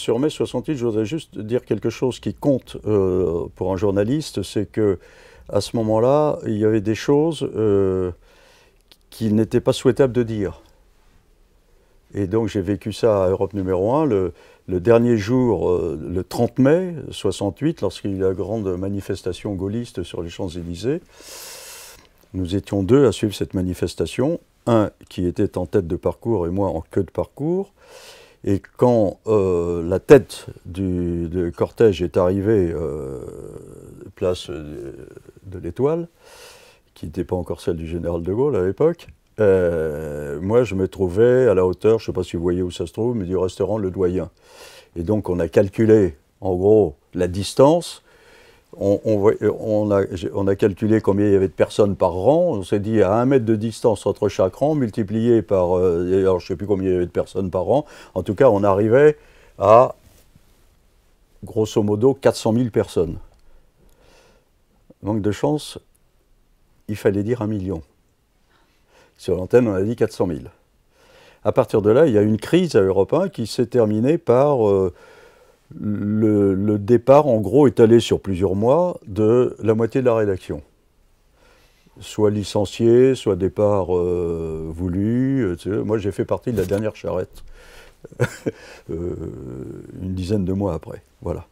sur mai 68, je voudrais juste dire quelque chose qui compte euh, pour un journaliste, c'est que à ce moment-là, il y avait des choses euh, qu'il n'était pas souhaitable de dire. Et donc j'ai vécu ça à Europe numéro 1, le, dernier jour, euh, le 30 mai 68, lorsqu'il y a eu la grande manifestation gaulliste sur les Champs-Élysées. Nous étions deux à suivre cette manifestation, un qui était en tête de parcours et moi en queue de parcours. Et quand euh, la tête du, cortège est arrivée euh, place euh, de, l'Étoile, qui n'était pas encore celle du général de Gaulle à l'époque, moi je me trouvais à la hauteur, je ne sais pas si vous voyez où ça se trouve, mais du restaurant Le Doyen. Et donc on a calculé en gros la distance on, a, calculé combien il y avait de personnes par rang. On s'est dit à un mètre de distance entre chaque rang, multiplié par. Euh, je ne sais plus combien il y avait de personnes par rang. En tout cas, on arrivait à grosso modo 400 000 personnes. Manque de chance, il fallait dire un million. Sur l'antenne, on a dit 400 000. À partir de là, il y a une crise à Europe 1 qui s'est terminée par. Euh, le, départ, en gros, est allé sur plusieurs mois de la moitié de la rédaction. Soit licencié, soit départ euh, voulu. Euh, moi, j'ai fait partie de la dernière charrette, euh, une dizaine de mois après. Voilà.